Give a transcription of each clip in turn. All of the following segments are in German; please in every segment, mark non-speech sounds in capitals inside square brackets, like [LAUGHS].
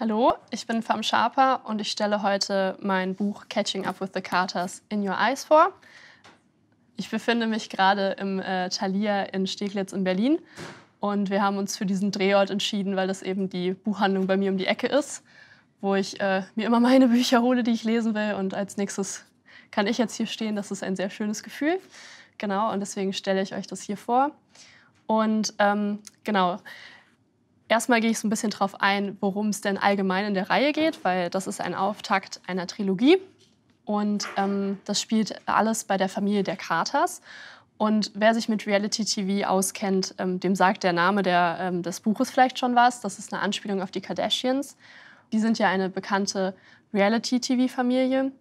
Hallo, ich bin Fam Sharper und ich stelle heute mein Buch Catching Up with the Carters in Your Eyes vor. Ich befinde mich gerade im äh, Thalia in Steglitz in Berlin und wir haben uns für diesen Drehort entschieden, weil das eben die Buchhandlung bei mir um die Ecke ist, wo ich äh, mir immer meine Bücher hole, die ich lesen will und als nächstes kann ich jetzt hier stehen. Das ist ein sehr schönes Gefühl. Genau, und deswegen stelle ich euch das hier vor. Und ähm, genau, Erstmal gehe ich so ein bisschen darauf ein, worum es denn allgemein in der Reihe geht, weil das ist ein Auftakt einer Trilogie. Und ähm, das spielt alles bei der Familie der Carters. Und wer sich mit Reality TV auskennt, ähm, dem sagt der Name der, ähm, des Buches vielleicht schon was. Das ist eine Anspielung auf die Kardashians. Die sind ja eine bekannte Reality TV-Familie,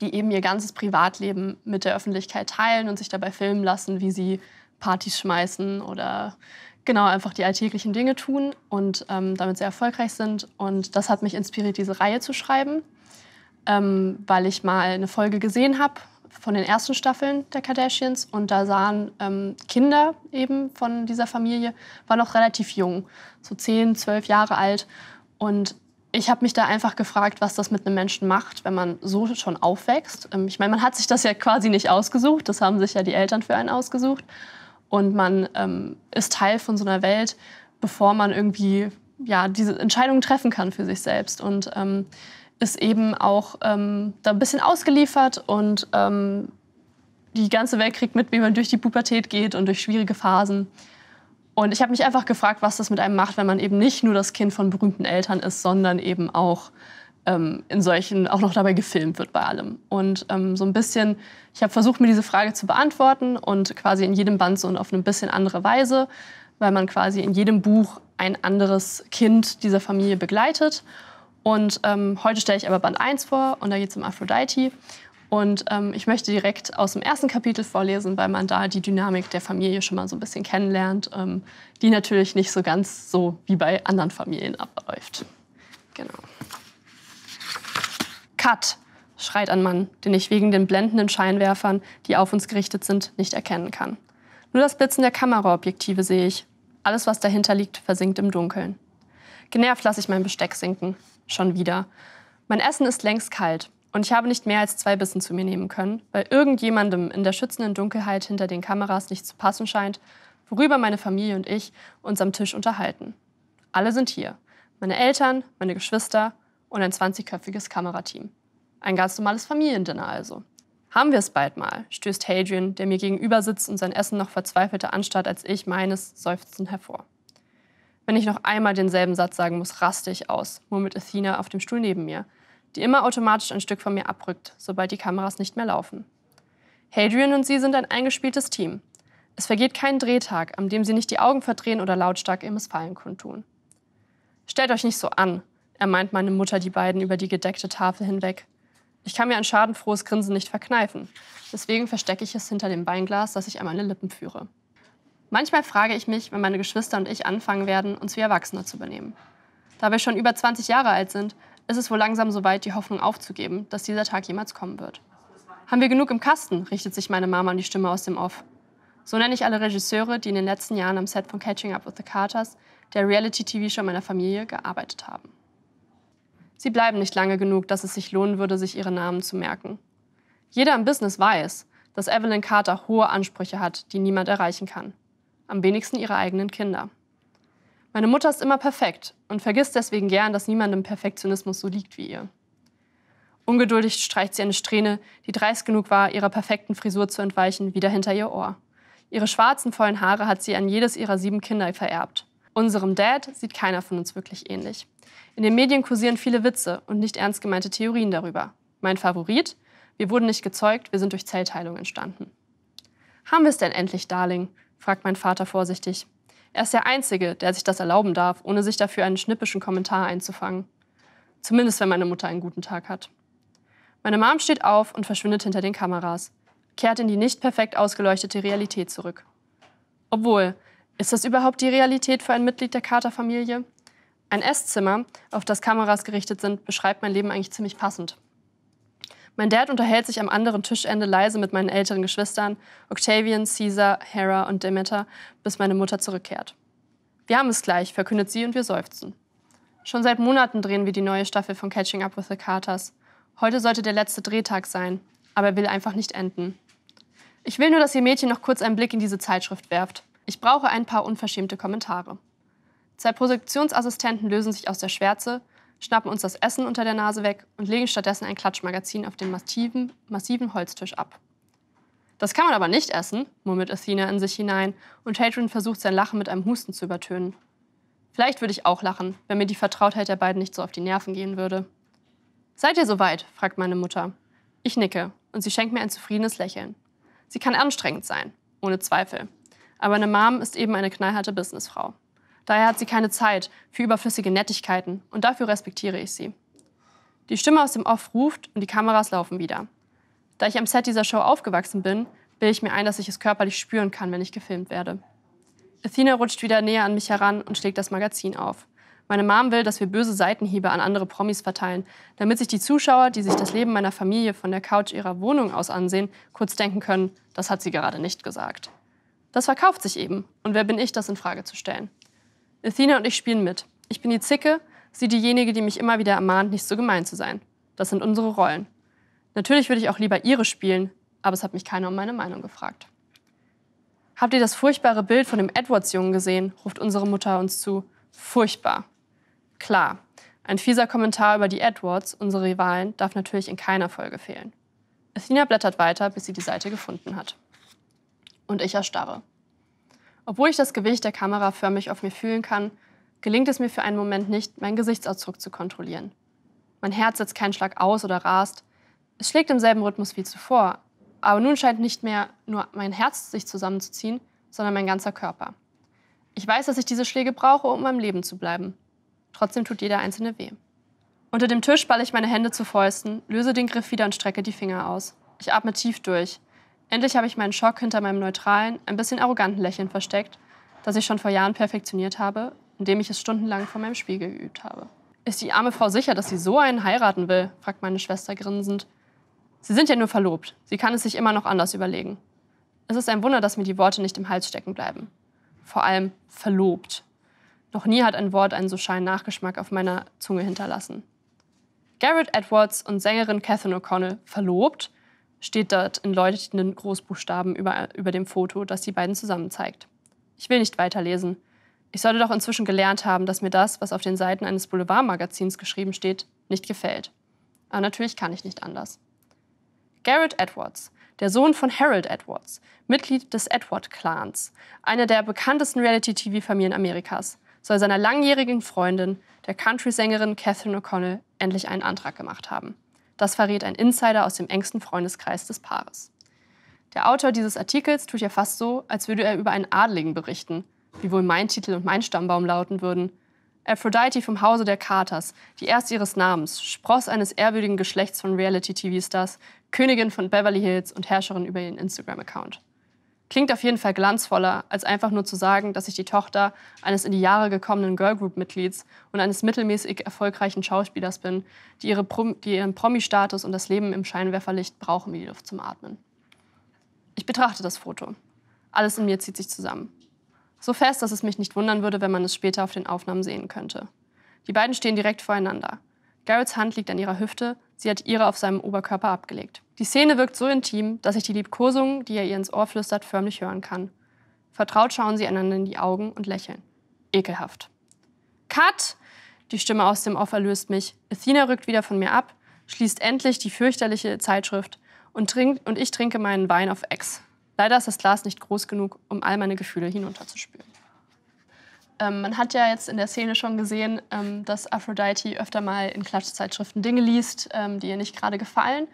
die eben ihr ganzes Privatleben mit der Öffentlichkeit teilen und sich dabei filmen lassen, wie sie Partys schmeißen oder genau einfach die alltäglichen Dinge tun und ähm, damit sehr erfolgreich sind. Und das hat mich inspiriert, diese Reihe zu schreiben, ähm, weil ich mal eine Folge gesehen habe von den ersten Staffeln der Kardashians und da sahen ähm, Kinder eben von dieser Familie, waren noch relativ jung, so 10, 12 Jahre alt. Und ich habe mich da einfach gefragt, was das mit einem Menschen macht, wenn man so schon aufwächst. Ähm, ich meine, man hat sich das ja quasi nicht ausgesucht, das haben sich ja die Eltern für einen ausgesucht und man ähm, ist Teil von so einer Welt, bevor man irgendwie ja, diese Entscheidungen treffen kann für sich selbst und ähm, ist eben auch ähm, da ein bisschen ausgeliefert und ähm, die ganze Welt kriegt mit, wie man durch die Pubertät geht und durch schwierige Phasen. Und ich habe mich einfach gefragt, was das mit einem macht, wenn man eben nicht nur das Kind von berühmten Eltern ist, sondern eben auch ähm, in solchen auch noch dabei gefilmt wird bei allem. Und ähm, so ein bisschen, ich habe versucht, mir diese Frage zu beantworten und quasi in jedem Band so und auf eine bisschen andere Weise, weil man quasi in jedem Buch ein anderes Kind dieser Familie begleitet. Und ähm, heute stelle ich aber Band 1 vor und da geht es um Aphrodite. Und ähm, ich möchte direkt aus dem ersten Kapitel vorlesen, weil man da die Dynamik der Familie schon mal so ein bisschen kennenlernt, ähm, die natürlich nicht so ganz so wie bei anderen Familien abläuft. Genau. Cut! schreit ein Mann, den ich wegen den blendenden Scheinwerfern, die auf uns gerichtet sind, nicht erkennen kann. Nur das Blitzen der Kameraobjektive sehe ich. Alles, was dahinter liegt, versinkt im Dunkeln. Genervt lasse ich mein Besteck sinken. Schon wieder. Mein Essen ist längst kalt und ich habe nicht mehr als zwei Bissen zu mir nehmen können, weil irgendjemandem in der schützenden Dunkelheit hinter den Kameras nicht zu passen scheint, worüber meine Familie und ich uns am Tisch unterhalten. Alle sind hier. Meine Eltern, meine Geschwister, und ein 20-köpfiges Kamerateam. Ein ganz normales Familiendinner also. Haben wir es bald mal, stößt Hadrian, der mir gegenüber sitzt und sein Essen noch verzweifelter anstarrt als ich meines, seufzend hervor. Wenn ich noch einmal denselben Satz sagen muss, raste ich aus, murmelt Athena auf dem Stuhl neben mir, die immer automatisch ein Stück von mir abrückt, sobald die Kameras nicht mehr laufen. Hadrian und sie sind ein eingespieltes Team. Es vergeht kein Drehtag, an dem sie nicht die Augen verdrehen oder lautstark ihr Missfallen kundtun. Stellt euch nicht so an, ermahnt meine Mutter die beiden über die gedeckte Tafel hinweg. Ich kann mir ein schadenfrohes Grinsen nicht verkneifen. Deswegen verstecke ich es hinter dem Beinglas, das ich an meine Lippen führe. Manchmal frage ich mich, wenn meine Geschwister und ich anfangen werden, uns wie Erwachsene zu benehmen. Da wir schon über 20 Jahre alt sind, ist es wohl langsam so weit, die Hoffnung aufzugeben, dass dieser Tag jemals kommen wird. Haben wir genug im Kasten? richtet sich meine Mama an die Stimme aus dem Off. So nenne ich alle Regisseure, die in den letzten Jahren am Set von Catching Up with the Carters, der Reality-TV-Show meiner Familie, gearbeitet haben. Sie bleiben nicht lange genug, dass es sich lohnen würde, sich ihre Namen zu merken. Jeder im Business weiß, dass Evelyn Carter hohe Ansprüche hat, die niemand erreichen kann. Am wenigsten ihre eigenen Kinder. Meine Mutter ist immer perfekt und vergisst deswegen gern, dass niemandem Perfektionismus so liegt wie ihr. Ungeduldig streicht sie eine Strähne, die dreist genug war, ihrer perfekten Frisur zu entweichen, wieder hinter ihr Ohr. Ihre schwarzen, vollen Haare hat sie an jedes ihrer sieben Kinder vererbt. Unserem Dad sieht keiner von uns wirklich ähnlich. In den Medien kursieren viele Witze und nicht ernst gemeinte Theorien darüber. Mein Favorit? Wir wurden nicht gezeugt, wir sind durch Zellteilung entstanden. Haben wir es denn endlich, Darling? fragt mein Vater vorsichtig. Er ist der Einzige, der sich das erlauben darf, ohne sich dafür einen schnippischen Kommentar einzufangen. Zumindest, wenn meine Mutter einen guten Tag hat. Meine Mom steht auf und verschwindet hinter den Kameras, kehrt in die nicht perfekt ausgeleuchtete Realität zurück. Obwohl, ist das überhaupt die Realität für ein Mitglied der Carter-Familie? Ein Esszimmer, auf das Kameras gerichtet sind, beschreibt mein Leben eigentlich ziemlich passend. Mein Dad unterhält sich am anderen Tischende leise mit meinen älteren Geschwistern, Octavian, Caesar, Hera und Demeter, bis meine Mutter zurückkehrt. Wir haben es gleich, verkündet sie und wir seufzen. Schon seit Monaten drehen wir die neue Staffel von Catching Up with the Carters. Heute sollte der letzte Drehtag sein, aber er will einfach nicht enden. Ich will nur, dass ihr Mädchen noch kurz einen Blick in diese Zeitschrift werft. Ich brauche ein paar unverschämte Kommentare. Zwei Produktionsassistenten lösen sich aus der Schwärze, schnappen uns das Essen unter der Nase weg und legen stattdessen ein Klatschmagazin auf den massiven, massiven Holztisch ab. Das kann man aber nicht essen, murmelt Athena in sich hinein und Hadrian versucht sein Lachen mit einem Husten zu übertönen. Vielleicht würde ich auch lachen, wenn mir die Vertrautheit der beiden nicht so auf die Nerven gehen würde. Seid ihr soweit? fragt meine Mutter. Ich nicke und sie schenkt mir ein zufriedenes Lächeln. Sie kann anstrengend sein, ohne Zweifel. Aber eine Mom ist eben eine knallharte Businessfrau. Daher hat sie keine Zeit für überflüssige Nettigkeiten und dafür respektiere ich sie. Die Stimme aus dem Off ruft und die Kameras laufen wieder. Da ich am Set dieser Show aufgewachsen bin, bilde ich mir ein, dass ich es körperlich spüren kann, wenn ich gefilmt werde. Athena rutscht wieder näher an mich heran und schlägt das Magazin auf. Meine Mom will, dass wir böse Seitenhiebe an andere Promis verteilen, damit sich die Zuschauer, die sich das Leben meiner Familie von der Couch ihrer Wohnung aus ansehen, kurz denken können, das hat sie gerade nicht gesagt. Das verkauft sich eben. Und wer bin ich, das in Frage zu stellen? Athena und ich spielen mit. Ich bin die Zicke, sie diejenige, die mich immer wieder ermahnt, nicht so gemein zu sein. Das sind unsere Rollen. Natürlich würde ich auch lieber ihre spielen, aber es hat mich keiner um meine Meinung gefragt. Habt ihr das furchtbare Bild von dem Edwards-Jungen gesehen? ruft unsere Mutter uns zu. Furchtbar. Klar, ein fieser Kommentar über die Edwards, unsere Rivalen, darf natürlich in keiner Folge fehlen. Athena blättert weiter, bis sie die Seite gefunden hat und ich erstarre. Obwohl ich das Gewicht der Kamera förmlich auf mir fühlen kann, gelingt es mir für einen Moment nicht, meinen Gesichtsausdruck zu kontrollieren. Mein Herz setzt keinen Schlag aus oder rast. Es schlägt im selben Rhythmus wie zuvor, aber nun scheint nicht mehr nur mein Herz sich zusammenzuziehen, sondern mein ganzer Körper. Ich weiß, dass ich diese Schläge brauche, um am Leben zu bleiben. Trotzdem tut jeder einzelne weh. Unter dem Tisch balle ich meine Hände zu Fäusten, löse den Griff wieder und strecke die Finger aus. Ich atme tief durch. Endlich habe ich meinen Schock hinter meinem neutralen, ein bisschen arroganten Lächeln versteckt, das ich schon vor Jahren perfektioniert habe, indem ich es stundenlang vor meinem Spiegel geübt habe. Ist die arme Frau sicher, dass sie so einen heiraten will? fragt meine Schwester grinsend. Sie sind ja nur verlobt. Sie kann es sich immer noch anders überlegen. Es ist ein Wunder, dass mir die Worte nicht im Hals stecken bleiben. Vor allem verlobt. Noch nie hat ein Wort einen so scheinen Nachgeschmack auf meiner Zunge hinterlassen. Garrett Edwards und Sängerin Catherine O'Connell verlobt? steht dort in leuchtenden Großbuchstaben über, über dem Foto, das die beiden zusammen zeigt. Ich will nicht weiterlesen. Ich sollte doch inzwischen gelernt haben, dass mir das, was auf den Seiten eines Boulevardmagazins geschrieben steht, nicht gefällt. Aber natürlich kann ich nicht anders. Garrett Edwards, der Sohn von Harold Edwards, Mitglied des Edward-Clans, einer der bekanntesten Reality-TV-Familien Amerikas, soll seiner langjährigen Freundin, der Country-Sängerin Catherine O'Connell, endlich einen Antrag gemacht haben. Das verrät ein Insider aus dem engsten Freundeskreis des Paares. Der Autor dieses Artikels tut ja fast so, als würde er über einen Adligen berichten, wie wohl mein Titel und mein Stammbaum lauten würden. Aphrodite vom Hause der Katers, die erste ihres Namens, Spross eines ehrwürdigen Geschlechts von Reality-TV-Stars, Königin von Beverly Hills und Herrscherin über ihren Instagram-Account. Klingt auf jeden Fall glanzvoller, als einfach nur zu sagen, dass ich die Tochter eines in die Jahre gekommenen Girlgroup-Mitglieds und eines mittelmäßig erfolgreichen Schauspielers bin, die, ihre Prom die ihren Promi-Status und das Leben im Scheinwerferlicht brauchen wie die Luft zum Atmen. Ich betrachte das Foto. Alles in mir zieht sich zusammen. So fest, dass es mich nicht wundern würde, wenn man es später auf den Aufnahmen sehen könnte. Die beiden stehen direkt voreinander. Garretts Hand liegt an ihrer Hüfte, sie hat ihre auf seinem Oberkörper abgelegt. Die Szene wirkt so intim, dass ich die Liebkosungen, die er ihr ins Ohr flüstert, förmlich hören kann. Vertraut schauen sie einander in die Augen und lächeln. Ekelhaft. Cut! Die Stimme aus dem Off erlöst mich. Athena rückt wieder von mir ab, schließt endlich die fürchterliche Zeitschrift und, trinkt, und ich trinke meinen Wein auf Ex. Leider ist das Glas nicht groß genug, um all meine Gefühle hinunterzuspülen. Ähm, man hat ja jetzt in der Szene schon gesehen, ähm, dass Aphrodite öfter mal in Klatschzeitschriften Dinge liest, ähm, die ihr nicht gerade gefallen.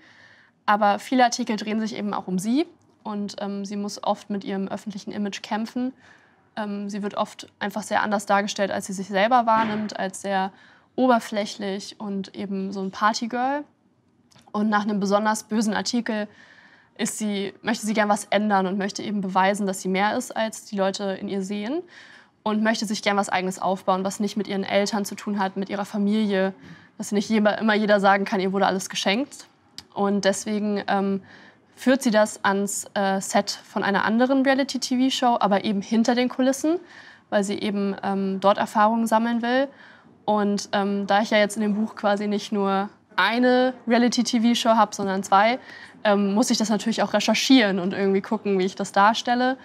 Aber viele Artikel drehen sich eben auch um sie und ähm, sie muss oft mit ihrem öffentlichen Image kämpfen. Ähm, sie wird oft einfach sehr anders dargestellt, als sie sich selber wahrnimmt, als sehr oberflächlich und eben so ein Partygirl. Und nach einem besonders bösen Artikel ist sie, möchte sie gern was ändern und möchte eben beweisen, dass sie mehr ist, als die Leute in ihr sehen. Und möchte sich gern was Eigenes aufbauen, was nicht mit ihren Eltern zu tun hat, mit ihrer Familie. Dass nicht immer jeder sagen kann, ihr wurde alles geschenkt, und deswegen ähm, führt sie das ans äh, Set von einer anderen Reality-TV-Show, aber eben hinter den Kulissen, weil sie eben ähm, dort Erfahrungen sammeln will. Und ähm, da ich ja jetzt in dem Buch quasi nicht nur eine Reality-TV-Show habe, sondern zwei, ähm, muss ich das natürlich auch recherchieren und irgendwie gucken, wie ich das darstelle.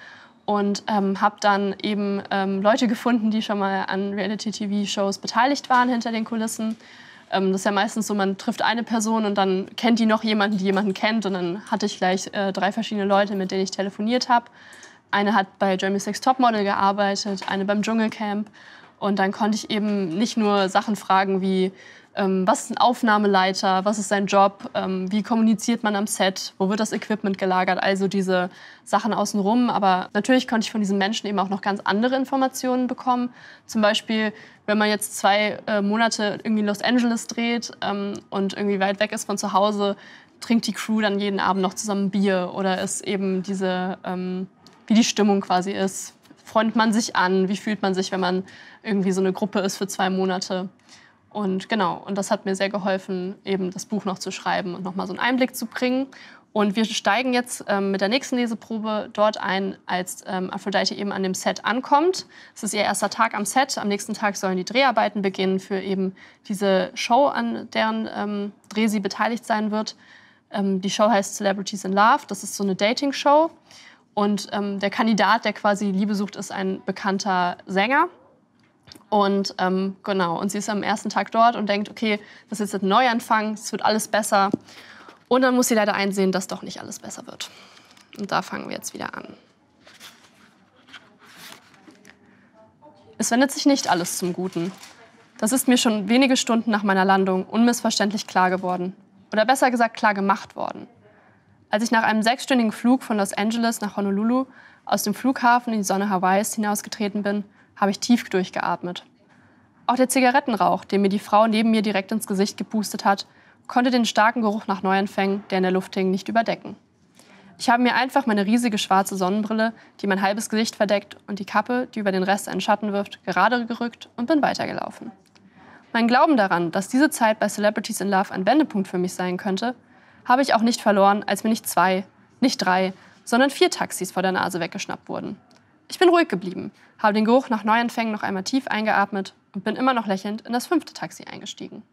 Und ähm, habe dann eben ähm, Leute gefunden, die schon mal an Reality-TV-Shows beteiligt waren hinter den Kulissen ähm, das ist ja meistens so, man trifft eine Person und dann kennt die noch jemanden, die jemanden kennt. Und dann hatte ich gleich äh, drei verschiedene Leute, mit denen ich telefoniert habe. Eine hat bei Jeremy Six Topmodel gearbeitet, eine beim Dschungelcamp. Und dann konnte ich eben nicht nur Sachen fragen wie, ähm, was ist ein Aufnahmeleiter, was ist sein Job, ähm, wie kommuniziert man am Set, wo wird das Equipment gelagert, also diese Sachen außenrum. Aber natürlich konnte ich von diesen Menschen eben auch noch ganz andere Informationen bekommen. Zum Beispiel, wenn man jetzt zwei äh, Monate irgendwie in Los Angeles dreht ähm, und irgendwie weit weg ist von zu Hause, trinkt die Crew dann jeden Abend noch zusammen Bier oder ist eben diese, wie die Stimmung quasi ist. Freundet man sich an? Wie fühlt man sich, wenn man irgendwie so eine Gruppe ist für zwei Monate? Und genau, und das hat mir sehr geholfen, eben das Buch noch zu schreiben und nochmal so einen Einblick zu bringen. Und wir steigen jetzt ähm, mit der nächsten Leseprobe dort ein, als ähm, Aphrodite eben an dem Set ankommt. Es ist ihr erster Tag am Set. Am nächsten Tag sollen die Dreharbeiten beginnen für eben diese Show, an deren ähm, Dreh sie beteiligt sein wird. Ähm, die Show heißt Celebrities in Love. Das ist so eine Dating-Show. Und ähm, der Kandidat, der quasi Liebe sucht, ist ein bekannter Sänger. Und ähm, genau, und sie ist am ersten Tag dort und denkt, okay, das ist jetzt ein Neuanfang, es wird alles besser. Und dann muss sie leider einsehen, dass doch nicht alles besser wird. Und da fangen wir jetzt wieder an. Es wendet sich nicht alles zum Guten. Das ist mir schon wenige Stunden nach meiner Landung unmissverständlich klar geworden. Oder besser gesagt, klar gemacht worden. Als ich nach einem sechsstündigen Flug von Los Angeles nach Honolulu aus dem Flughafen in die Sonne Hawaiis hinausgetreten bin, habe ich tief durchgeatmet. Auch der Zigarettenrauch, den mir die Frau neben mir direkt ins Gesicht gepustet hat, konnte den starken Geruch nach Neuanfängen, der in der Luft hing, nicht überdecken. Ich habe mir einfach meine riesige schwarze Sonnenbrille, die mein halbes Gesicht verdeckt, und die Kappe, die über den Rest einen Schatten wirft, gerade gerückt und bin weitergelaufen. Mein Glauben daran, dass diese Zeit bei Celebrities in Love ein Wendepunkt für mich sein könnte, habe ich auch nicht verloren, als mir nicht zwei, nicht drei, sondern vier Taxis vor der Nase weggeschnappt wurden. Ich bin ruhig geblieben, habe den Geruch nach Neuanfängen noch einmal tief eingeatmet und bin immer noch lächelnd in das fünfte Taxi eingestiegen.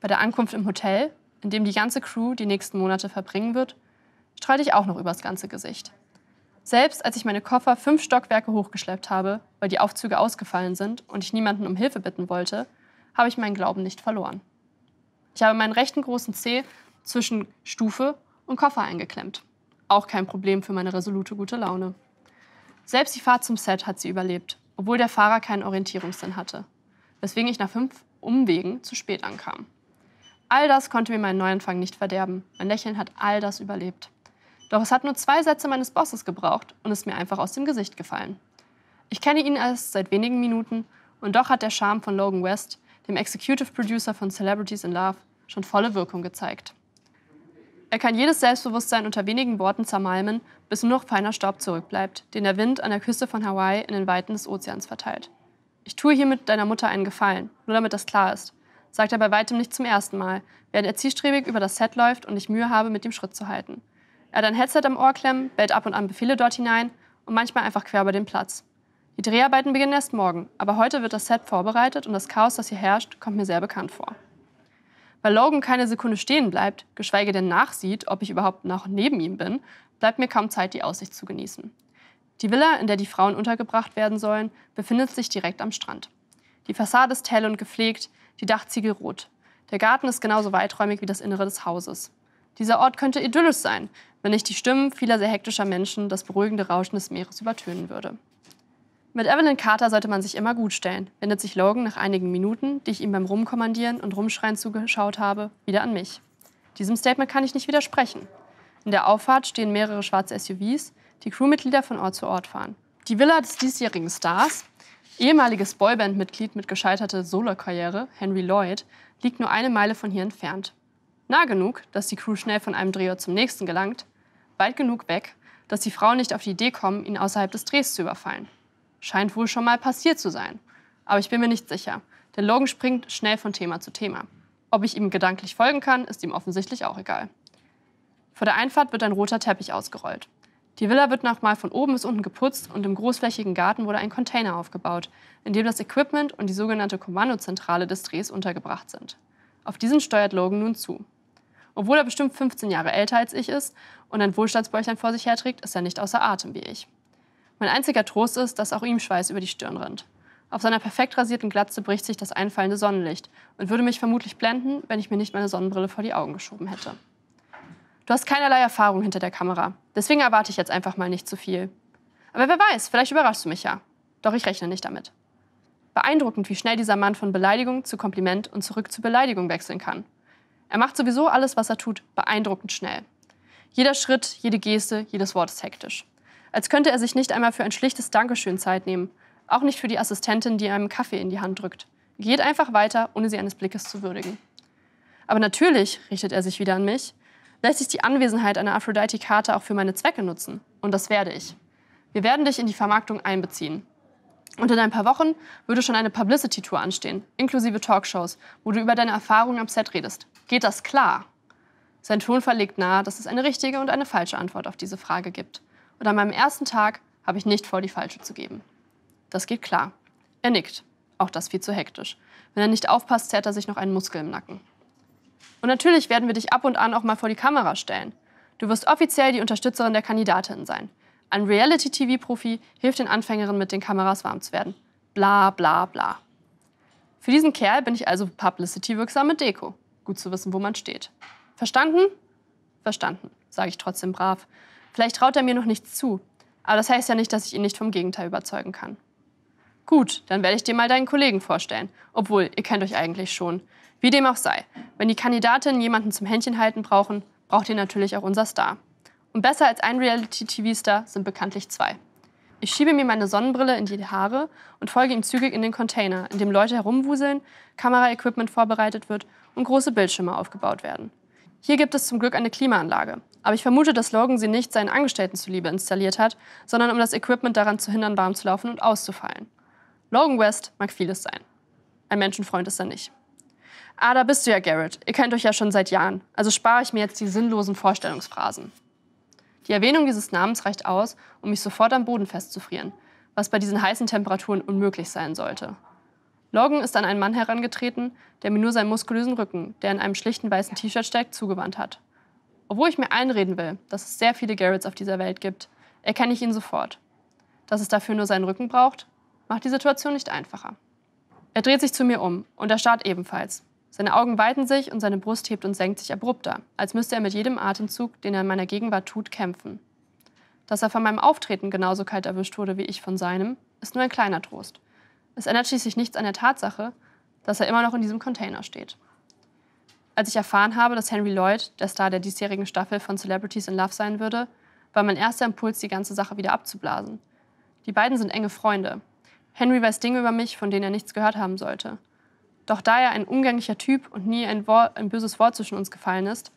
Bei der Ankunft im Hotel, in dem die ganze Crew die nächsten Monate verbringen wird, streite ich auch noch übers ganze Gesicht. Selbst als ich meine Koffer fünf Stockwerke hochgeschleppt habe, weil die Aufzüge ausgefallen sind und ich niemanden um Hilfe bitten wollte, habe ich meinen Glauben nicht verloren. Ich habe meinen rechten großen Zeh zwischen Stufe und Koffer eingeklemmt. Auch kein Problem für meine resolute gute Laune. Selbst die Fahrt zum Set hat sie überlebt, obwohl der Fahrer keinen Orientierungssinn hatte, weswegen ich nach fünf Umwegen zu spät ankam. All das konnte mir meinen Neuanfang nicht verderben. Mein Lächeln hat all das überlebt. Doch es hat nur zwei Sätze meines Bosses gebraucht und ist mir einfach aus dem Gesicht gefallen. Ich kenne ihn erst seit wenigen Minuten und doch hat der Charme von Logan West, dem Executive Producer von Celebrities in Love, schon volle Wirkung gezeigt. Er kann jedes Selbstbewusstsein unter wenigen Worten zermalmen, bis nur noch feiner Staub zurückbleibt, den der Wind an der Küste von Hawaii in den Weiten des Ozeans verteilt. Ich tue hiermit deiner Mutter einen Gefallen, nur damit das klar ist, sagt er bei weitem nicht zum ersten Mal, während er zielstrebig über das Set läuft und ich Mühe habe, mit ihm Schritt zu halten. Er hat ein Headset am Ohr klemmen, bellt ab und an Befehle dort hinein und manchmal einfach quer über den Platz. Die Dreharbeiten beginnen erst morgen, aber heute wird das Set vorbereitet und das Chaos, das hier herrscht, kommt mir sehr bekannt vor. Weil Logan keine Sekunde stehen bleibt, geschweige denn nachsieht, ob ich überhaupt noch neben ihm bin, bleibt mir kaum Zeit, die Aussicht zu genießen. Die Villa, in der die Frauen untergebracht werden sollen, befindet sich direkt am Strand. Die Fassade ist hell und gepflegt, die Dachziegel rot. Der Garten ist genauso weiträumig wie das Innere des Hauses. Dieser Ort könnte idyllisch sein, wenn nicht die Stimmen vieler sehr hektischer Menschen das beruhigende Rauschen des Meeres übertönen würde. Mit Evelyn Carter sollte man sich immer gut stellen, wendet sich Logan nach einigen Minuten, die ich ihm beim Rumkommandieren und Rumschreien zugeschaut habe, wieder an mich. Diesem Statement kann ich nicht widersprechen. In der Auffahrt stehen mehrere schwarze SUVs, die Crewmitglieder von Ort zu Ort fahren. Die Villa des diesjährigen Stars, ehemaliges Boyband-Mitglied mit gescheiterter Solo-Karriere, Henry Lloyd, liegt nur eine Meile von hier entfernt. Nah genug, dass die Crew schnell von einem Drehort zum nächsten gelangt, weit genug weg, dass die Frauen nicht auf die Idee kommen, ihn außerhalb des Drehs zu überfallen. Scheint wohl schon mal passiert zu sein. Aber ich bin mir nicht sicher, denn Logan springt schnell von Thema zu Thema. Ob ich ihm gedanklich folgen kann, ist ihm offensichtlich auch egal. Vor der Einfahrt wird ein roter Teppich ausgerollt. Die Villa wird nochmal von oben bis unten geputzt und im großflächigen Garten wurde ein Container aufgebaut, in dem das Equipment und die sogenannte Kommandozentrale des Drehs untergebracht sind. Auf diesen steuert Logan nun zu. Obwohl er bestimmt 15 Jahre älter als ich ist und ein Wohlstandsbäuchlein vor sich herträgt, ist er nicht außer Atem wie ich. Mein einziger Trost ist, dass auch ihm Schweiß über die Stirn rennt. Auf seiner perfekt rasierten Glatze bricht sich das einfallende Sonnenlicht und würde mich vermutlich blenden, wenn ich mir nicht meine Sonnenbrille vor die Augen geschoben hätte. Du hast keinerlei Erfahrung hinter der Kamera, deswegen erwarte ich jetzt einfach mal nicht zu viel. Aber wer weiß, vielleicht überraschst du mich ja. Doch ich rechne nicht damit. Beeindruckend, wie schnell dieser Mann von Beleidigung zu Kompliment und zurück zu Beleidigung wechseln kann. Er macht sowieso alles, was er tut, beeindruckend schnell. Jeder Schritt, jede Geste, jedes Wort ist hektisch als könnte er sich nicht einmal für ein schlichtes Dankeschön Zeit nehmen, auch nicht für die Assistentin, die einem Kaffee in die Hand drückt. Geht einfach weiter, ohne sie eines Blickes zu würdigen. Aber natürlich, richtet er sich wieder an mich, lässt sich die Anwesenheit einer Aphrodite karte auch für meine Zwecke nutzen. Und das werde ich. Wir werden dich in die Vermarktung einbeziehen. Und in ein paar Wochen würde schon eine Publicity-Tour anstehen, inklusive Talkshows, wo du über deine Erfahrungen am Set redest. Geht das klar? Sein Ton verlegt nahe, dass es eine richtige und eine falsche Antwort auf diese Frage gibt und an meinem ersten Tag habe ich nicht vor, die falsche zu geben. Das geht klar. Er nickt. Auch das viel zu hektisch. Wenn er nicht aufpasst, zerrt er sich noch einen Muskel im Nacken. Und natürlich werden wir dich ab und an auch mal vor die Kamera stellen. Du wirst offiziell die Unterstützerin der Kandidatin sein. Ein Reality-TV-Profi hilft den Anfängerinnen mit den Kameras warm zu werden. Bla bla bla. Für diesen Kerl bin ich also publicity-wirksame Deko. Gut zu wissen, wo man steht. Verstanden? Verstanden, sage ich trotzdem brav Vielleicht traut er mir noch nichts zu, aber das heißt ja nicht, dass ich ihn nicht vom Gegenteil überzeugen kann. Gut, dann werde ich dir mal deinen Kollegen vorstellen. Obwohl, ihr kennt euch eigentlich schon. Wie dem auch sei, wenn die Kandidatinnen jemanden zum Händchen halten brauchen, braucht ihr natürlich auch unser Star. Und besser als ein Reality-TV-Star sind bekanntlich zwei. Ich schiebe mir meine Sonnenbrille in die Haare und folge ihm zügig in den Container, in dem Leute herumwuseln, Kameraequipment vorbereitet wird und große Bildschirme aufgebaut werden. Hier gibt es zum Glück eine Klimaanlage. Aber ich vermute, dass Logan sie nicht seinen Angestellten zuliebe installiert hat, sondern um das Equipment daran zu hindern, warm zu laufen und auszufallen. Logan West mag vieles sein. Ein Menschenfreund ist er nicht. Ah, da bist du ja, Garrett. Ihr kennt euch ja schon seit Jahren. Also spare ich mir jetzt die sinnlosen Vorstellungsphrasen. Die Erwähnung dieses Namens reicht aus, um mich sofort am Boden festzufrieren, was bei diesen heißen Temperaturen unmöglich sein sollte. Logan ist an einen Mann herangetreten, der mir nur seinen muskulösen Rücken, der in einem schlichten weißen T-Shirt steckt, zugewandt hat. Obwohl ich mir einreden will, dass es sehr viele Garretts auf dieser Welt gibt, erkenne ich ihn sofort. Dass es dafür nur seinen Rücken braucht, macht die Situation nicht einfacher. Er dreht sich zu mir um und erstarrt ebenfalls. Seine Augen weiten sich und seine Brust hebt und senkt sich abrupter, als müsste er mit jedem Atemzug, den er in meiner Gegenwart tut, kämpfen. Dass er von meinem Auftreten genauso kalt erwischt wurde wie ich von seinem, ist nur ein kleiner Trost. Es ändert schließlich nichts an der Tatsache, dass er immer noch in diesem Container steht. Als ich erfahren habe, dass Henry Lloyd der Star der diesjährigen Staffel von Celebrities in Love sein würde, war mein erster Impuls, die ganze Sache wieder abzublasen. Die beiden sind enge Freunde. Henry weiß Dinge über mich, von denen er nichts gehört haben sollte. Doch da er ein umgänglicher Typ und nie ein, Wort, ein böses Wort zwischen uns gefallen ist,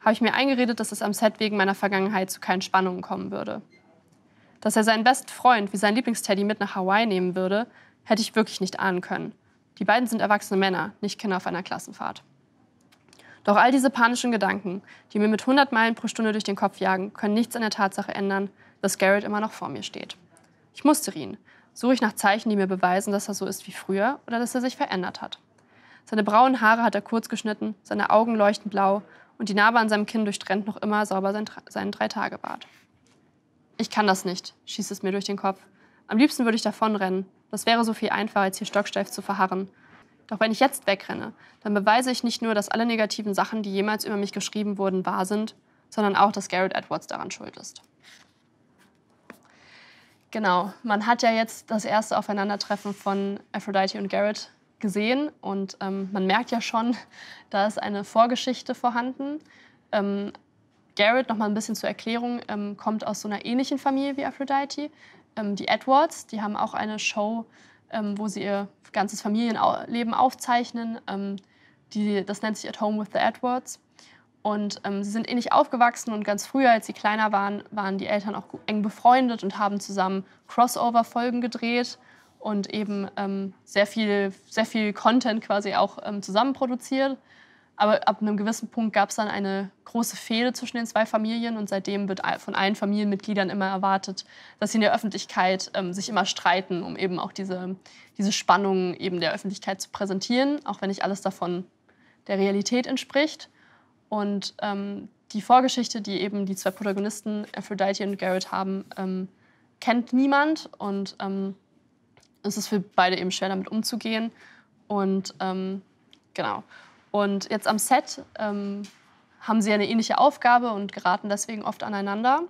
habe ich mir eingeredet, dass es am Set wegen meiner Vergangenheit zu keinen Spannungen kommen würde. Dass er seinen besten Freund wie seinen Lieblingsteddy mit nach Hawaii nehmen würde, hätte ich wirklich nicht ahnen können. Die beiden sind erwachsene Männer, nicht Kinder auf einer Klassenfahrt. Doch all diese panischen Gedanken, die mir mit 100 Meilen pro Stunde durch den Kopf jagen, können nichts an der Tatsache ändern, dass Garrett immer noch vor mir steht. Ich musste ihn. Suche ich nach Zeichen, die mir beweisen, dass er so ist wie früher oder dass er sich verändert hat. Seine braunen Haare hat er kurz geschnitten, seine Augen leuchten blau und die Narbe an seinem Kinn durchtrennt noch immer sauber sein, seinen Dreitagebart. Ich kann das nicht, schießt es mir durch den Kopf. Am liebsten würde ich davonrennen, das wäre so viel einfacher, als hier stocksteif zu verharren. Doch wenn ich jetzt wegrenne, dann beweise ich nicht nur, dass alle negativen Sachen, die jemals über mich geschrieben wurden, wahr sind, sondern auch, dass Garrett Edwards daran schuld ist. Genau, man hat ja jetzt das erste Aufeinandertreffen von Aphrodite und Garrett gesehen und ähm, man merkt ja schon, [LAUGHS] da ist eine Vorgeschichte vorhanden. Ähm, Garrett, nochmal ein bisschen zur Erklärung, ähm, kommt aus so einer ähnlichen Familie wie Aphrodite ähm, die Edwards, die haben auch eine Show, ähm, wo sie ihr ganzes Familienleben aufzeichnen. Ähm, die, das nennt sich At Home with the Edwards. Und ähm, sie sind ähnlich aufgewachsen und ganz früher, als sie kleiner waren, waren die Eltern auch eng befreundet und haben zusammen Crossover-Folgen gedreht und eben ähm, sehr, viel, sehr viel Content quasi auch zusammen produziert. Aber ab einem gewissen Punkt gab es dann eine große Fehde zwischen den zwei Familien und seitdem wird von allen Familienmitgliedern immer erwartet, dass sie in der Öffentlichkeit ähm, sich immer streiten, um eben auch diese, diese Spannungen eben der Öffentlichkeit zu präsentieren, auch wenn nicht alles davon der Realität entspricht. Und ähm, die Vorgeschichte, die eben die zwei Protagonisten, Aphrodite und Garrett, haben, ähm, kennt niemand und ähm, es ist für beide eben schwer damit umzugehen. Und ähm, genau. Und jetzt am Set ähm, haben sie eine ähnliche Aufgabe und geraten deswegen oft aneinander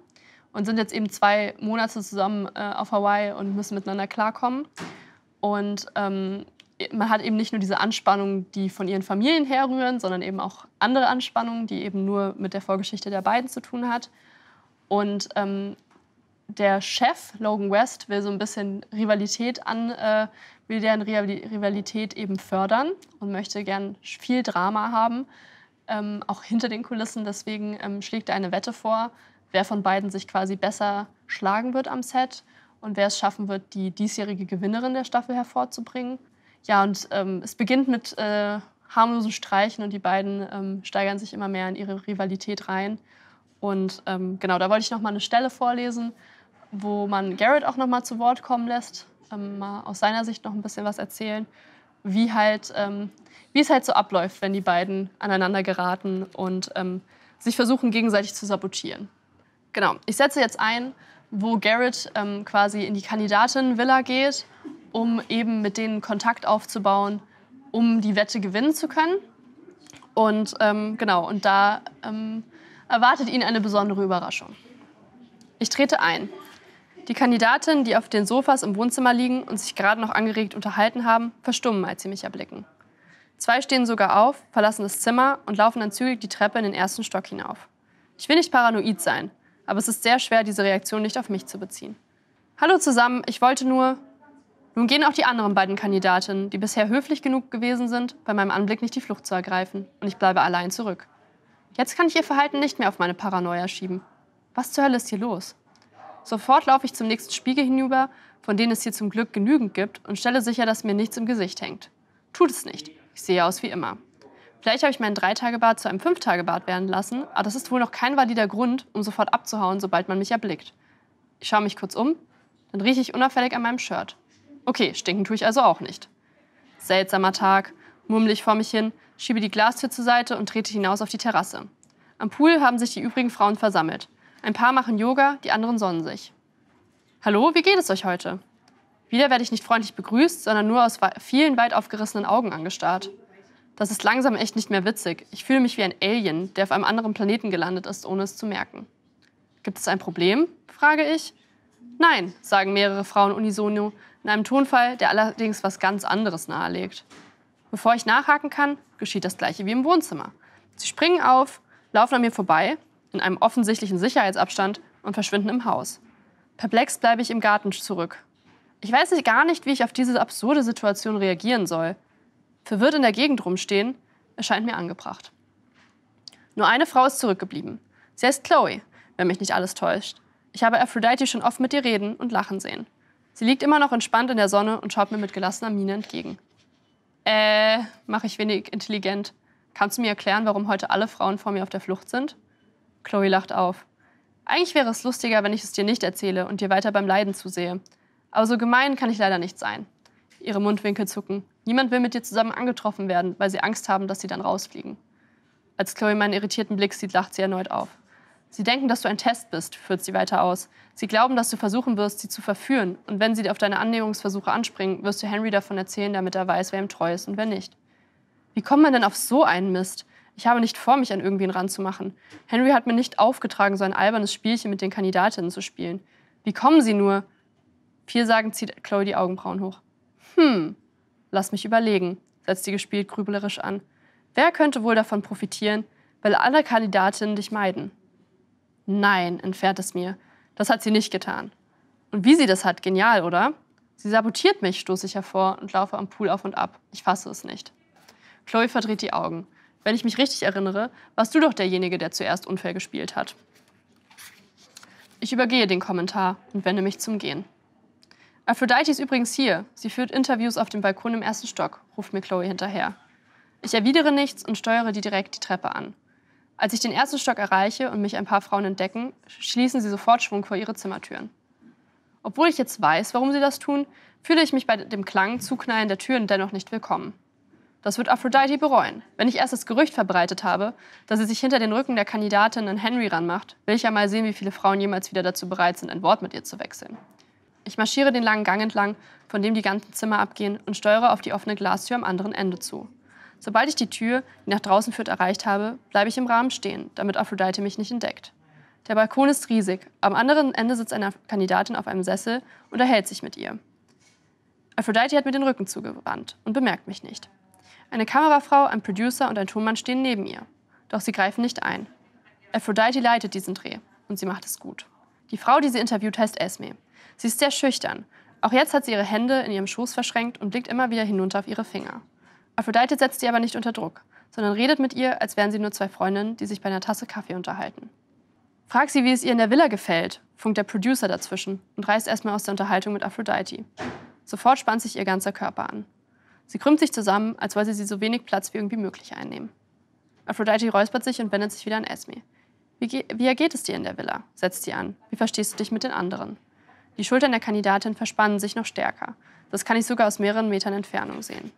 und sind jetzt eben zwei Monate zusammen äh, auf Hawaii und müssen miteinander klarkommen. Und ähm, man hat eben nicht nur diese Anspannungen, die von ihren Familien herrühren, sondern eben auch andere Anspannungen, die eben nur mit der Vorgeschichte der beiden zu tun hat. Und ähm, der Chef, Logan West, will so ein bisschen Rivalität an, äh, will deren Rivalität eben fördern und möchte gern viel Drama haben, ähm, auch hinter den Kulissen. Deswegen ähm, schlägt er eine Wette vor, wer von beiden sich quasi besser schlagen wird am Set und wer es schaffen wird, die diesjährige Gewinnerin der Staffel hervorzubringen. Ja, und ähm, es beginnt mit äh, harmlosen Streichen und die beiden ähm, steigern sich immer mehr in ihre Rivalität rein. Und ähm, genau, da wollte ich noch mal eine Stelle vorlesen wo man Garrett auch nochmal zu Wort kommen lässt, ähm, mal aus seiner Sicht noch ein bisschen was erzählen, wie, halt, ähm, wie es halt so abläuft, wenn die beiden aneinander geraten und ähm, sich versuchen, gegenseitig zu sabotieren. Genau, ich setze jetzt ein, wo Garrett ähm, quasi in die Kandidatin-Villa geht, um eben mit denen Kontakt aufzubauen, um die Wette gewinnen zu können. Und ähm, genau, und da erwartet ihn eine besondere Überraschung. Ich trete ein. Die Kandidatinnen, die auf den Sofas im Wohnzimmer liegen und sich gerade noch angeregt unterhalten haben, verstummen, als sie mich erblicken. Zwei stehen sogar auf, verlassen das Zimmer und laufen dann zügig die Treppe in den ersten Stock hinauf. Ich will nicht paranoid sein, aber es ist sehr schwer, diese Reaktion nicht auf mich zu beziehen. Hallo zusammen, ich wollte nur. Nun gehen auch die anderen beiden Kandidatinnen, die bisher höflich genug gewesen sind, bei meinem Anblick nicht die Flucht zu ergreifen und ich bleibe allein zurück. Jetzt kann ich ihr Verhalten nicht mehr auf meine Paranoia schieben. Was zur Hölle ist hier los? Sofort laufe ich zum nächsten Spiegel hinüber, von denen es hier zum Glück genügend gibt, und stelle sicher, dass mir nichts im Gesicht hängt. Tut es nicht. Ich sehe aus wie immer. Vielleicht habe ich meinen Dreitagebad zu einem Fünftagebad werden lassen, aber das ist wohl noch kein valider Grund, um sofort abzuhauen, sobald man mich erblickt. Ich schaue mich kurz um, dann rieche ich unauffällig an meinem Shirt. Okay, stinken tue ich also auch nicht. Seltsamer Tag, murmle ich vor mich hin, schiebe die Glastür zur Seite und trete hinaus auf die Terrasse. Am Pool haben sich die übrigen Frauen versammelt. Ein paar machen Yoga, die anderen sonnen sich. Hallo, wie geht es euch heute? Wieder werde ich nicht freundlich begrüßt, sondern nur aus vielen weit aufgerissenen Augen angestarrt. Das ist langsam echt nicht mehr witzig. Ich fühle mich wie ein Alien, der auf einem anderen Planeten gelandet ist, ohne es zu merken. Gibt es ein Problem? frage ich. Nein, sagen mehrere Frauen unisono, in einem Tonfall, der allerdings was ganz anderes nahelegt. Bevor ich nachhaken kann, geschieht das gleiche wie im Wohnzimmer. Sie springen auf, laufen an mir vorbei in einem offensichtlichen Sicherheitsabstand und verschwinden im Haus. Perplex bleibe ich im Garten zurück. Ich weiß gar nicht, wie ich auf diese absurde Situation reagieren soll. Verwirrt in der Gegend rumstehen erscheint mir angebracht. Nur eine Frau ist zurückgeblieben. Sie heißt Chloe, wenn mich nicht alles täuscht. Ich habe Aphrodite schon oft mit ihr reden und lachen sehen. Sie liegt immer noch entspannt in der Sonne und schaut mir mit gelassener Miene entgegen. Äh, mache ich wenig intelligent. Kannst du mir erklären, warum heute alle Frauen vor mir auf der Flucht sind? Chloe lacht auf. Eigentlich wäre es lustiger, wenn ich es dir nicht erzähle und dir weiter beim Leiden zusehe. Aber so gemein kann ich leider nicht sein. Ihre Mundwinkel zucken. Niemand will mit dir zusammen angetroffen werden, weil sie Angst haben, dass sie dann rausfliegen. Als Chloe meinen irritierten Blick sieht, lacht sie erneut auf. Sie denken, dass du ein Test bist, führt sie weiter aus. Sie glauben, dass du versuchen wirst, sie zu verführen. Und wenn sie auf deine Annäherungsversuche anspringen, wirst du Henry davon erzählen, damit er weiß, wer ihm treu ist und wer nicht. Wie kommt man denn auf so einen Mist? Ich habe nicht vor, mich an irgendwen ranzumachen. Henry hat mir nicht aufgetragen, so ein albernes Spielchen mit den Kandidatinnen zu spielen. Wie kommen sie nur? Vielsagend zieht Chloe die Augenbrauen hoch. Hm, lass mich überlegen, setzt sie gespielt grübelerisch an. Wer könnte wohl davon profitieren, weil alle Kandidatinnen dich meiden? Nein, entfernt es mir. Das hat sie nicht getan. Und wie sie das hat, genial, oder? Sie sabotiert mich, stoße ich hervor und laufe am Pool auf und ab. Ich fasse es nicht. Chloe verdreht die Augen. Wenn ich mich richtig erinnere, warst du doch derjenige, der zuerst unfair gespielt hat. Ich übergehe den Kommentar und wende mich zum Gehen. Aphrodite ist übrigens hier. Sie führt Interviews auf dem Balkon im ersten Stock, ruft mir Chloe hinterher. Ich erwidere nichts und steuere die direkt die Treppe an. Als ich den ersten Stock erreiche und mich ein paar Frauen entdecken, schließen sie sofort Schwung vor ihre Zimmertüren. Obwohl ich jetzt weiß, warum sie das tun, fühle ich mich bei dem Klang zuknallen der Türen dennoch nicht willkommen. Das wird Aphrodite bereuen. Wenn ich erst das Gerücht verbreitet habe, dass sie sich hinter den Rücken der Kandidatin an Henry ranmacht, will ich ja mal sehen, wie viele Frauen jemals wieder dazu bereit sind, ein Wort mit ihr zu wechseln. Ich marschiere den langen Gang entlang, von dem die ganzen Zimmer abgehen, und steuere auf die offene Glastür am anderen Ende zu. Sobald ich die Tür, die nach draußen führt, erreicht habe, bleibe ich im Rahmen stehen, damit Aphrodite mich nicht entdeckt. Der Balkon ist riesig. Am anderen Ende sitzt eine Kandidatin auf einem Sessel und erhält sich mit ihr. Aphrodite hat mir den Rücken zugewandt und bemerkt mich nicht. Eine Kamerafrau, ein Producer und ein Tonmann stehen neben ihr. Doch sie greifen nicht ein. Aphrodite leitet diesen Dreh und sie macht es gut. Die Frau, die sie interviewt, heißt Esme. Sie ist sehr schüchtern. Auch jetzt hat sie ihre Hände in ihrem Schoß verschränkt und blickt immer wieder hinunter auf ihre Finger. Aphrodite setzt sie aber nicht unter Druck, sondern redet mit ihr, als wären sie nur zwei Freundinnen, die sich bei einer Tasse Kaffee unterhalten. Frag sie, wie es ihr in der Villa gefällt, funkt der Producer dazwischen und reißt erstmal aus der Unterhaltung mit Aphrodite. Sofort spannt sich ihr ganzer Körper an. Sie krümmt sich zusammen, als wollte sie so wenig Platz wie irgendwie möglich einnehmen. Aphrodite räuspert sich und wendet sich wieder an Esme. Wie, ge wie ergeht es dir in der Villa? setzt sie an. Wie verstehst du dich mit den anderen? Die Schultern der Kandidatin verspannen sich noch stärker. Das kann ich sogar aus mehreren Metern Entfernung sehen.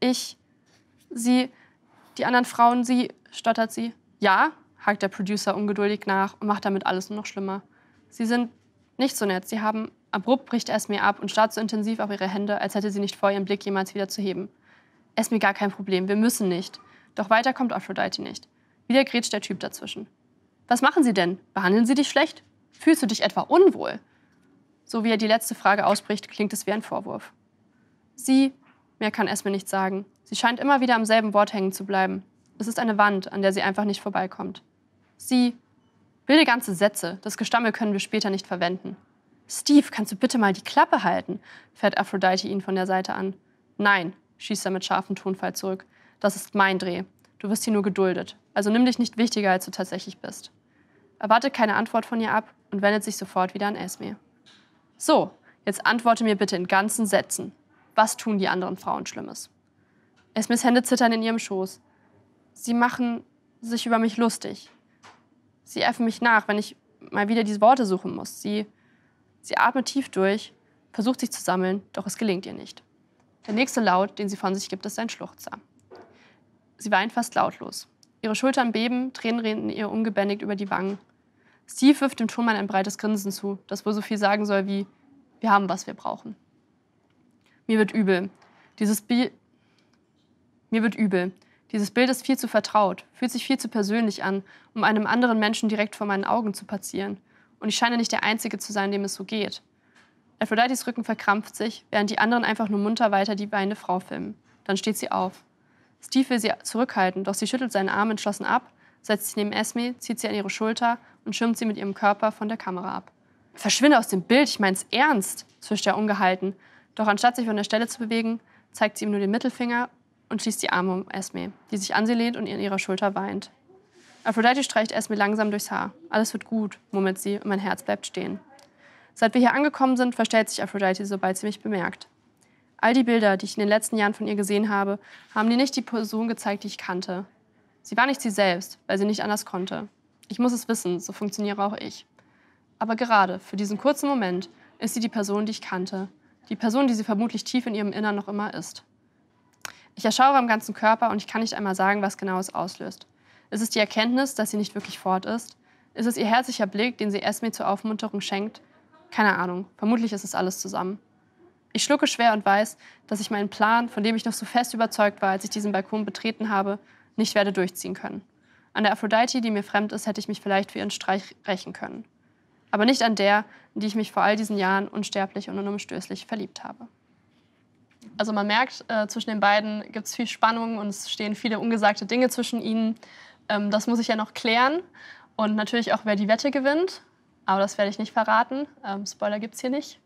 Ich, sie, die anderen Frauen, sie, stottert sie. Ja, hakt der Producer ungeduldig nach und macht damit alles nur noch schlimmer. Sie sind nicht so nett, sie haben Abrupt bricht Esme ab und starrt so intensiv auf ihre Hände, als hätte sie nicht vor, ihren Blick jemals wieder zu heben. Esme, gar kein Problem, wir müssen nicht. Doch weiter kommt Aphrodite nicht. Wieder grätscht der Typ dazwischen. Was machen sie denn? Behandeln sie dich schlecht? Fühlst du dich etwa unwohl? So wie er die letzte Frage ausbricht, klingt es wie ein Vorwurf. Sie, mehr kann Esme nicht sagen. Sie scheint immer wieder am selben Wort hängen zu bleiben. Es ist eine Wand, an der sie einfach nicht vorbeikommt. Sie, wilde ganze Sätze, das Gestammel können wir später nicht verwenden. Steve, kannst du bitte mal die Klappe halten? fährt Aphrodite ihn von der Seite an. Nein, schießt er mit scharfem Tonfall zurück. Das ist mein Dreh. Du wirst hier nur geduldet. Also nimm dich nicht wichtiger, als du tatsächlich bist. Erwarte keine Antwort von ihr ab und wendet sich sofort wieder an Esme. So, jetzt antworte mir bitte in ganzen Sätzen. Was tun die anderen Frauen Schlimmes? Esmes Hände zittern in ihrem Schoß. Sie machen sich über mich lustig. Sie äffen mich nach, wenn ich mal wieder diese Worte suchen muss. Sie Sie atmet tief durch, versucht sich zu sammeln, doch es gelingt ihr nicht. Der nächste Laut, den sie von sich gibt, ist ein Schluchzer. Sie weint fast lautlos. Ihre Schultern beben, Tränen rinnen ihr ungebändigt über die Wangen. Steve wirft dem Schulmann ein breites Grinsen zu, das wohl so viel sagen soll wie: Wir haben, was wir brauchen. Mir wird übel. Dieses Bi Mir wird übel. Dieses Bild ist viel zu vertraut, fühlt sich viel zu persönlich an, um einem anderen Menschen direkt vor meinen Augen zu passieren. Und ich scheine nicht der Einzige zu sein, dem es so geht. Aphrodites Rücken verkrampft sich, während die anderen einfach nur munter weiter die weinende Frau filmen. Dann steht sie auf. Steve will sie zurückhalten, doch sie schüttelt seinen Arm entschlossen ab, setzt sich neben Esme, zieht sie an ihre Schulter und schirmt sie mit ihrem Körper von der Kamera ab. Verschwinde aus dem Bild, ich mein's ernst, zischt er ungehalten. Doch anstatt sich von der Stelle zu bewegen, zeigt sie ihm nur den Mittelfinger und schließt die Arme um Esme, die sich an sie lehnt und an ihrer Schulter weint. Aphrodite streicht es mir langsam durchs Haar. Alles wird gut, murmelt sie, und mein Herz bleibt stehen. Seit wir hier angekommen sind, verstellt sich Aphrodite, sobald sie mich bemerkt. All die Bilder, die ich in den letzten Jahren von ihr gesehen habe, haben mir nicht die Person gezeigt, die ich kannte. Sie war nicht sie selbst, weil sie nicht anders konnte. Ich muss es wissen, so funktioniere auch ich. Aber gerade für diesen kurzen Moment ist sie die Person, die ich kannte. Die Person, die sie vermutlich tief in ihrem Innern noch immer ist. Ich erschaue am ganzen Körper und ich kann nicht einmal sagen, was genau es auslöst. Ist es die Erkenntnis, dass sie nicht wirklich fort ist? Ist es ihr herzlicher Blick, den sie Esme zur Aufmunterung schenkt? Keine Ahnung, vermutlich ist es alles zusammen. Ich schlucke schwer und weiß, dass ich meinen Plan, von dem ich noch so fest überzeugt war, als ich diesen Balkon betreten habe, nicht werde durchziehen können. An der Aphrodite, die mir fremd ist, hätte ich mich vielleicht für ihren Streich rächen können. Aber nicht an der, in die ich mich vor all diesen Jahren unsterblich und unumstößlich verliebt habe. Also man merkt, äh, zwischen den beiden gibt es viel Spannung und es stehen viele ungesagte Dinge zwischen ihnen. Ähm, das muss ich ja noch klären. Und natürlich auch, wer die Wette gewinnt. Aber das werde ich nicht verraten. Ähm, Spoiler gibt es hier nicht.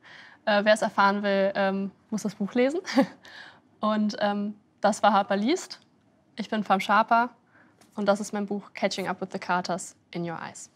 Äh, wer es erfahren will, ähm, muss das Buch lesen. [LAUGHS] und ähm, das war Harper Liest. Ich bin Farm Sharper. Und das ist mein Buch Catching Up with the Carters in Your Eyes.